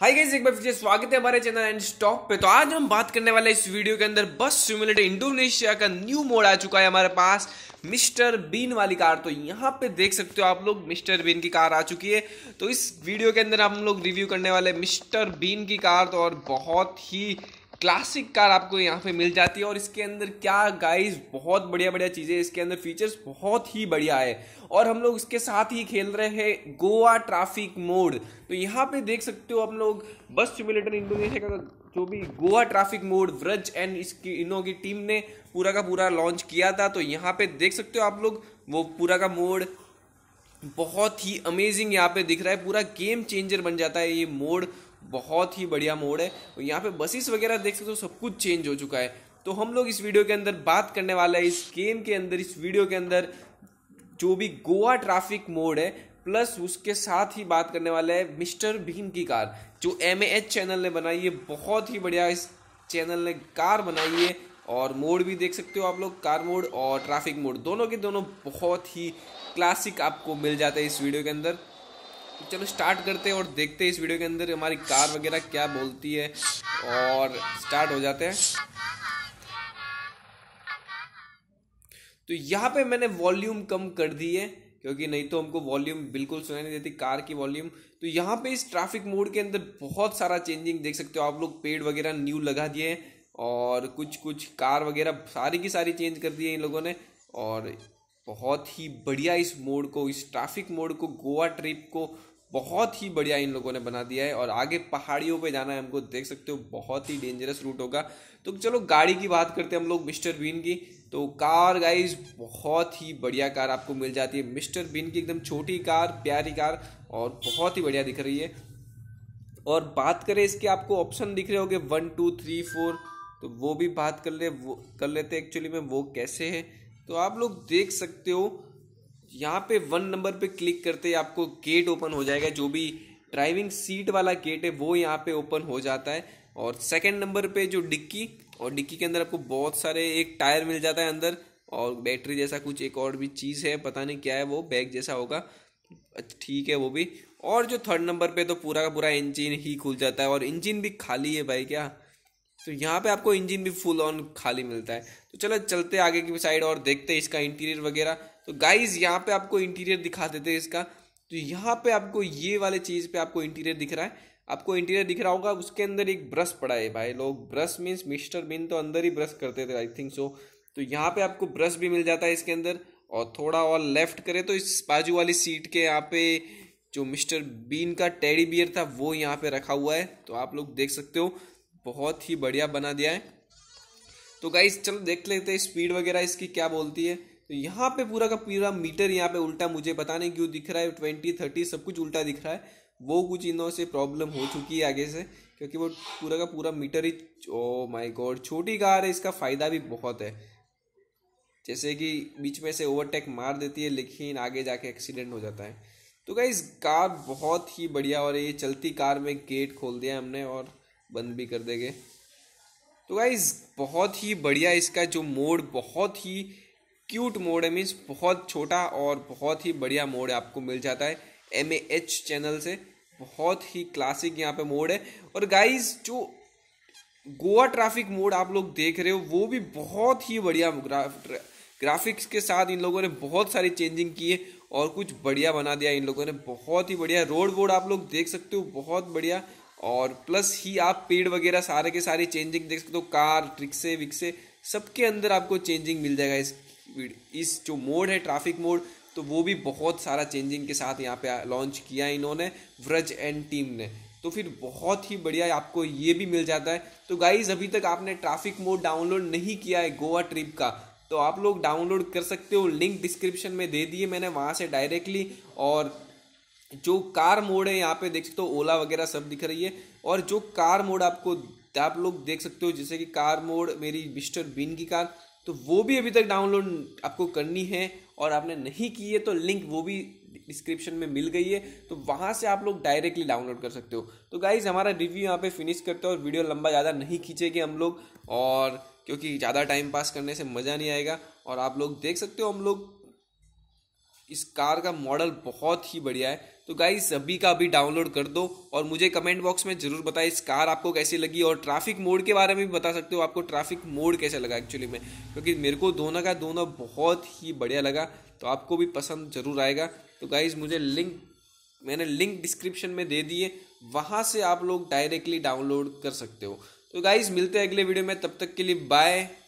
hi guys एक बार फिर स्वागत है हमारे चैनल एंड स्टॉप पे तो आज हम बात करने वाले इस वीडियो के अंदर बस सिमुलेटर इंडोनेशिया का न्यू मोड आ चुका है हमारे पास मिस्टर बीन वाली कार तो यहाँ पे देख सकते हो आप लोग मिस्टर बीन की कार आ चुकी है तो इस वीडियो के अंदर हम लोग रिव्यू करने वाले मिस्टर बीन की कार तो और बहुत ही क्लासिक कार आपको यहाँ पे मिल जाती है और इसके अंदर क्या गाइस बहुत बढ़िया बढ़िया चीज़ें इसके अंदर फीचर्स बहुत ही बढ़िया है और हम लोग इसके साथ ही खेल रहे हैं गोवा ट्रैफिक मोड तो यहाँ पे देख सकते हो हम लोग बस सिमुलेटर इंडोनेशिया का जो भी गोवा ट्रैफिक मोड व्रज एंड इसकी इनों की टीम ने पूरा का पूरा लॉन्च किया था तो यहाँ पे देख सकते हो आप लोग वो पूरा का मोड बहुत ही अमेजिंग यहाँ पे दिख रहा है पूरा गेम चेंजर बन जाता है ये मोड बहुत ही बढ़िया मोड है और यहाँ पे बसेस वगैरह देख सकते हो सब कुछ चेंज हो चुका है तो हम लोग इस वीडियो के अंदर बात करने वाला है इस गेम के अंदर इस वीडियो के अंदर जो भी गोवा ट्रैफिक मोड है प्लस उसके साथ ही बात करने वाला है मिस्टर भीम की कार जो एम चैनल ने बनाई है बहुत ही बढ़िया इस चैनल ने कार बनाई है और मोड भी देख सकते हो आप लोग कार मोड और ट्रैफिक मोड दोनों के दोनों बहुत ही क्लासिक आपको मिल जाते हैं इस वीडियो के अंदर चलो स्टार्ट करते हैं और देखते हैं इस वीडियो के अंदर हमारी कार वगैरह क्या बोलती है और स्टार्ट हो जाते हैं तो यहाँ पे मैंने वॉल्यूम कम कर दी है क्योंकि नहीं तो हमको वॉल्यूम बिल्कुल सुनाई नहीं देती कार की वॉल्यूम तो यहाँ पे इस ट्रैफिक मोड के अंदर बहुत सारा चेंजिंग देख सकते हो आप लोग पेड़ वगैरह न्यू लगा दिए हैं और कुछ कुछ कार वगैरह सारी की सारी चेंज कर दी है इन लोगों ने और बहुत ही बढ़िया इस मोड को इस ट्रैफिक मोड को गोवा ट्रिप को बहुत ही बढ़िया इन लोगों ने बना दिया है और आगे पहाड़ियों पे जाना है हमको देख सकते हो बहुत ही डेंजरस रूट होगा तो चलो गाड़ी की बात करते हैं हम लोग मिस्टर बीन की तो कार गाइस बहुत ही बढ़िया कार आपको मिल जाती है मिस्टर बीन की एकदम छोटी कार प्यारी कार और बहुत ही बढ़िया दिख रही है और बात करें इसके आपको ऑप्शन दिख रहे होंगे वन टू थ्री फोर तो वो भी बात कर ले वो कर लेते एक्चुअली में वो कैसे है तो आप लोग देख सकते हो यहाँ पे वन नंबर पे क्लिक करते ही आपको गेट ओपन हो जाएगा जो भी ड्राइविंग सीट वाला गेट है वो यहाँ पे ओपन हो जाता है और सेकंड नंबर पे जो डिक्की और डिक्की के अंदर आपको बहुत सारे एक टायर मिल जाता है अंदर और बैटरी जैसा कुछ एक और भी चीज़ है पता नहीं क्या है वो बैग जैसा होगा ठीक है वो भी और जो थर्ड नंबर पे तो पूरा का पूरा इंजन ही खुल जाता है और इंजन भी खाली है भाई क्या तो यहाँ पे आपको इंजन भी फुल ऑन खाली मिलता है तो चलो चलते आगे की साइड और देखते हैं इसका इंटीरियर वगैरह तो गाइज यहाँ पे आपको इंटीरियर दिखा देते हैं इसका तो यहाँ पे आपको ये वाले चीज़ पे आपको इंटीरियर दिख रहा है आपको इंटीरियर दिख रहा होगा उसके अंदर एक ब्रश पड़ा है भाई लोग ब्रश मीन्स मिस्टर बिन तो अंदर ही ब्रश करते थे आई थिंक सो तो यहाँ पे आपको ब्रश भी मिल जाता है इसके अंदर और थोड़ा और लेफ्ट करे तो इस बाजू वाली सीट के यहाँ पे जो मिस्टर बीन का टेडी बियर था वो यहाँ पे रखा हुआ है तो आप लोग देख सकते हो बहुत ही बढ़िया बना दिया है तो गाइज चलो देख लेते हैं स्पीड वगैरह इसकी क्या बोलती है तो यहाँ पे पूरा का पूरा मीटर यहाँ पे उल्टा मुझे पता नहीं क्यों दिख रहा है ट्वेंटी थर्टी सब कुछ उल्टा दिख रहा है वो कुछ इन से प्रॉब्लम हो चुकी है आगे से क्योंकि वो पूरा का पूरा मीटर ही ओ माय गॉड छोटी कार है इसका फ़ायदा भी बहुत है जैसे कि बीच में से ओवरटेक मार देती है लेकिन आगे जाके एक्सीडेंट हो जाता है तो क्या कार बहुत ही बढ़िया और ये चलती कार में गेट खोल दिया हमने और बंद भी कर देंगे तो गाइज बहुत ही बढ़िया इसका जो मोड बहुत ही क्यूट मोड है मीन्स बहुत छोटा और बहुत ही बढ़िया मोड आपको मिल जाता है एम ए एच चैनल से बहुत ही क्लासिक यहाँ पे मोड है और गाइज जो गोवा ट्रैफिक मोड आप लोग देख रहे हो वो भी बहुत ही बढ़िया ग्राफिक्स के साथ इन लोगों ने बहुत सारी चेंजिंग की है और कुछ बढ़िया बना दिया इन लोगों ने बहुत ही बढ़िया रोड वोड आप लोग देख सकते हो बहुत बढ़िया और प्लस ही आप पेड़ वगैरह सारे के सारे चेंजिंग देख सकते हो कार रिक्से विक्से सबके अंदर आपको चेंजिंग मिल जाएगा इस इस जो मोड है ट्रैफिक मोड तो वो भी बहुत सारा चेंजिंग के साथ यहाँ पे लॉन्च किया इन्होंने व्रज एंड टीम ने तो फिर बहुत ही बढ़िया आपको ये भी मिल जाता है तो गाइज अभी तक आपने ट्रैफिक मोड डाउनलोड नहीं किया है गोवा ट्रिप का तो आप लोग डाउनलोड कर सकते हो लिंक डिस्क्रिप्शन में दे दिए मैंने वहाँ से डायरेक्टली और जो कार मोड है यहाँ पे देख सकते हो ओला वगैरह सब दिख रही है और जो कार मोड आपको आप लोग देख सकते हो जैसे कि कार मोड मेरी मिस्टर बिन की कार तो वो भी अभी तक डाउनलोड आपको करनी है और आपने नहीं की है तो लिंक वो भी डिस्क्रिप्शन में मिल गई है तो वहाँ से आप लोग डायरेक्टली डाउनलोड कर सकते हो तो गाइज हमारा रिव्यू यहाँ पे फिनिश करते हो और वीडियो लंबा ज़्यादा नहीं खींचेंगे हम लोग और क्योंकि ज़्यादा टाइम पास करने से मज़ा नहीं आएगा और आप लोग देख सकते हो हम लोग इस कार का मॉडल बहुत ही बढ़िया है तो गाइस अभी का अभी डाउनलोड कर दो और मुझे कमेंट बॉक्स में ज़रूर बताए इस कार आपको कैसी लगी और ट्रैफिक मोड के बारे में भी बता सकते हो आपको ट्रैफिक मोड कैसा लगा एक्चुअली में क्योंकि मेरे को दोनों का दोनों बहुत ही बढ़िया लगा तो आपको भी पसंद ज़रूर आएगा तो गाइज़ मुझे लिंक मैंने लिंक डिस्क्रिप्शन में दे दिए वहाँ से आप लोग डायरेक्टली डाउनलोड कर सकते हो तो गाइज़ मिलते हैं अगले वीडियो में तब तक के लिए बाय